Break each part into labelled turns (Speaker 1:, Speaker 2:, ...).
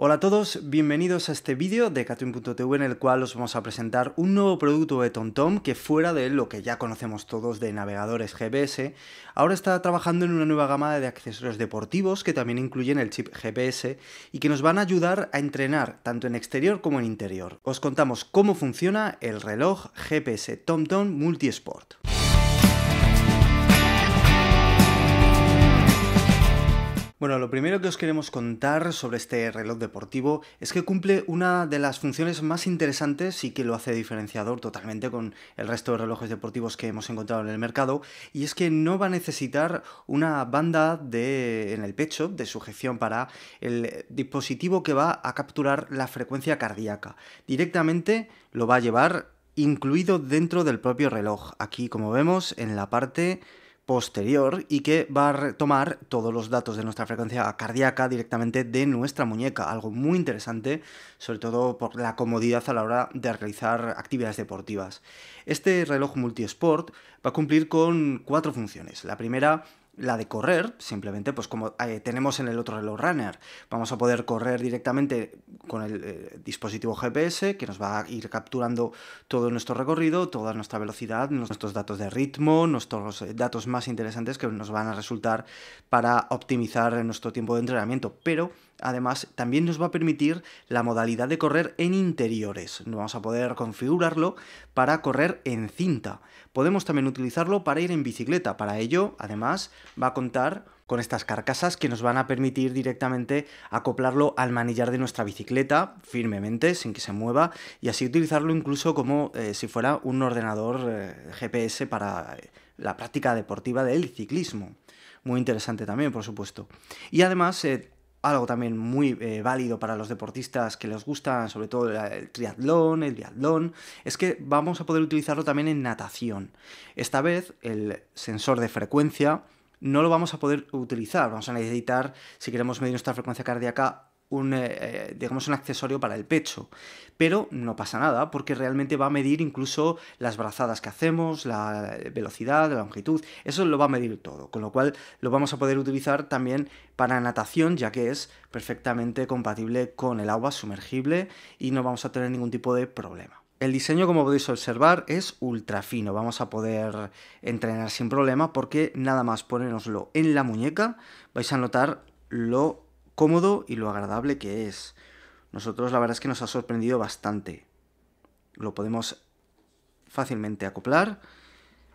Speaker 1: Hola a todos, bienvenidos a este vídeo de Catwin.tv en el cual os vamos a presentar un nuevo producto de TomTom que fuera de lo que ya conocemos todos de navegadores GPS, ahora está trabajando en una nueva gama de accesorios deportivos que también incluyen el chip GPS y que nos van a ayudar a entrenar tanto en exterior como en interior. Os contamos cómo funciona el reloj GPS TomTom Multisport. Bueno, lo primero que os queremos contar sobre este reloj deportivo es que cumple una de las funciones más interesantes y que lo hace diferenciador totalmente con el resto de relojes deportivos que hemos encontrado en el mercado, y es que no va a necesitar una banda en el pecho de sujeción para el dispositivo que va a capturar la frecuencia cardíaca. Directamente lo va a llevar incluido dentro del propio reloj, aquí como vemos en la parte posterior y que va a tomar todos los datos de nuestra frecuencia cardíaca directamente de nuestra muñeca, algo muy interesante, sobre todo por la comodidad a la hora de realizar actividades deportivas. Este reloj multisport va a cumplir con cuatro funciones. La primera la de correr, simplemente pues como eh, tenemos en el otro reloj runner, vamos a poder correr directamente con el eh, dispositivo GPS que nos va a ir capturando todo nuestro recorrido, toda nuestra velocidad, nuestros datos de ritmo, nuestros eh, datos más interesantes que nos van a resultar para optimizar nuestro tiempo de entrenamiento, pero Además, también nos va a permitir la modalidad de correr en interiores. Vamos a poder configurarlo para correr en cinta. Podemos también utilizarlo para ir en bicicleta. Para ello, además, va a contar con estas carcasas que nos van a permitir directamente acoplarlo al manillar de nuestra bicicleta firmemente, sin que se mueva, y así utilizarlo incluso como eh, si fuera un ordenador eh, GPS para eh, la práctica deportiva del ciclismo. Muy interesante también, por supuesto. Y además, algo también muy eh, válido para los deportistas que les gusta, sobre todo el triatlón, el biatlón, es que vamos a poder utilizarlo también en natación. Esta vez el sensor de frecuencia no lo vamos a poder utilizar, vamos a necesitar, si queremos medir nuestra frecuencia cardíaca, un, eh, eh, digamos, un accesorio para el pecho. Pero no pasa nada, porque realmente va a medir incluso las brazadas que hacemos, la eh, velocidad, la longitud, eso lo va a medir todo, con lo cual lo vamos a poder utilizar también para natación, ya que es perfectamente compatible con el agua sumergible y no vamos a tener ningún tipo de problema. El diseño, como podéis observar, es ultra fino. Vamos a poder entrenar sin problema porque nada más ponérnoslo en la muñeca vais a notar lo cómodo y lo agradable que es. Nosotros la verdad es que nos ha sorprendido bastante. Lo podemos fácilmente acoplar,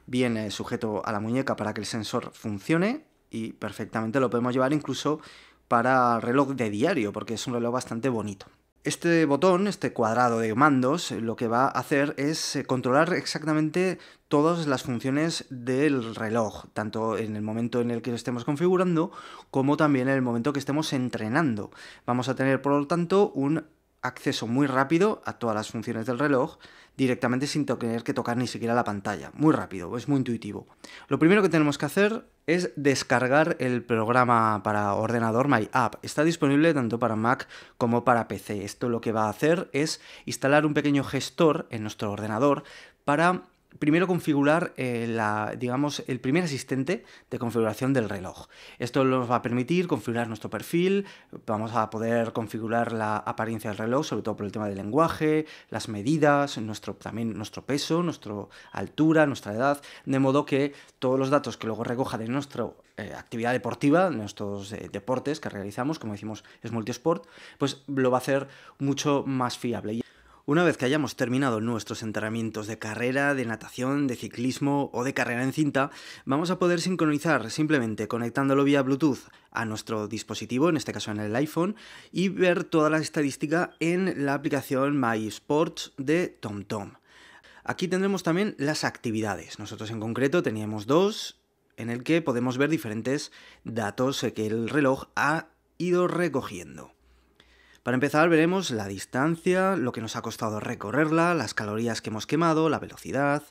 Speaker 1: viene sujeto a la muñeca para que el sensor funcione y perfectamente lo podemos llevar incluso para reloj de diario porque es un reloj bastante bonito. Este botón, este cuadrado de mandos, eh, lo que va a hacer es eh, controlar exactamente todas las funciones del reloj, tanto en el momento en el que lo estemos configurando como también en el momento que estemos entrenando. Vamos a tener, por lo tanto, un acceso muy rápido a todas las funciones del reloj directamente sin tener que tocar ni siquiera la pantalla. Muy rápido, es muy intuitivo. Lo primero que tenemos que hacer es descargar el programa para ordenador My App. Está disponible tanto para Mac como para PC. Esto lo que va a hacer es instalar un pequeño gestor en nuestro ordenador para primero configurar eh, la, digamos, el primer asistente de configuración del reloj. Esto nos va a permitir configurar nuestro perfil, vamos a poder configurar la apariencia del reloj, sobre todo por el tema del lenguaje, las medidas, nuestro, también nuestro peso, nuestra altura, nuestra edad, de modo que todos los datos que luego recoja de nuestra eh, actividad deportiva, de nuestros eh, deportes que realizamos, como decimos es multisport, pues lo va a hacer mucho más fiable. Una vez que hayamos terminado nuestros entrenamientos de carrera, de natación, de ciclismo o de carrera en cinta, vamos a poder sincronizar simplemente conectándolo vía Bluetooth a nuestro dispositivo, en este caso en el iPhone, y ver toda la estadística en la aplicación My Sports de TomTom. Aquí tendremos también las actividades. Nosotros en concreto teníamos dos en el que podemos ver diferentes datos que el reloj ha ido recogiendo. Para empezar veremos la distancia, lo que nos ha costado recorrerla, las calorías que hemos quemado, la velocidad,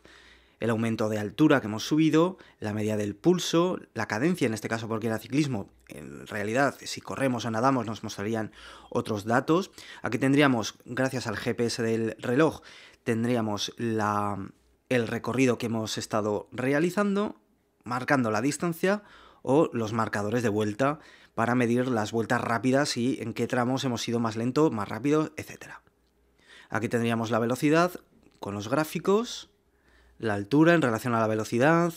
Speaker 1: el aumento de altura que hemos subido, la media del pulso, la cadencia, en este caso porque era ciclismo, en realidad si corremos o nadamos nos mostrarían otros datos. Aquí tendríamos, gracias al GPS del reloj, tendríamos el recorrido que hemos estado realizando, marcando la distancia o los marcadores de vuelta para medir las vueltas rápidas y en qué tramos hemos ido más lento, más rápido, etc. Aquí tendríamos la velocidad con los gráficos, la altura en relación a la velocidad,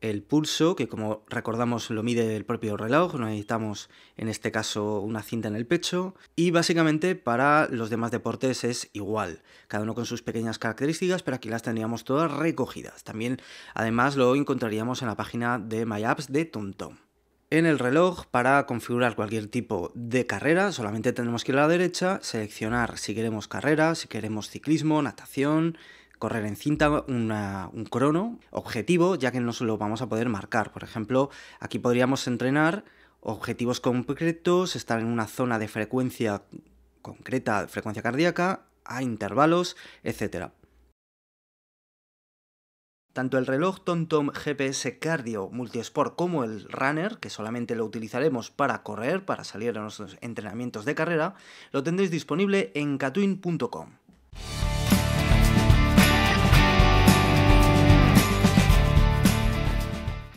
Speaker 1: el pulso, que como recordamos lo mide el propio reloj, no necesitamos en este caso una cinta en el pecho, y básicamente para los demás deportes es igual, cada uno con sus pequeñas características, pero aquí las tendríamos todas recogidas. También además lo encontraríamos en la página de MyApps de TomTom en el reloj para configurar cualquier tipo de carrera, solamente tenemos que ir a la derecha, seleccionar si queremos carrera, si queremos ciclismo, natación, correr en cinta, un crono, objetivo, ya que no lo vamos a poder marcar. Por ejemplo, aquí podríamos entrenar objetivos concretos, estar en una zona de frecuencia concreta, frecuencia cardíaca, a intervalos, etcétera. Tanto el reloj TomTom GPS Cardio Multisport como el Runner, que solamente lo utilizaremos para correr, para salir a nuestros entrenamientos de carrera, lo tendréis disponible en catuin.com.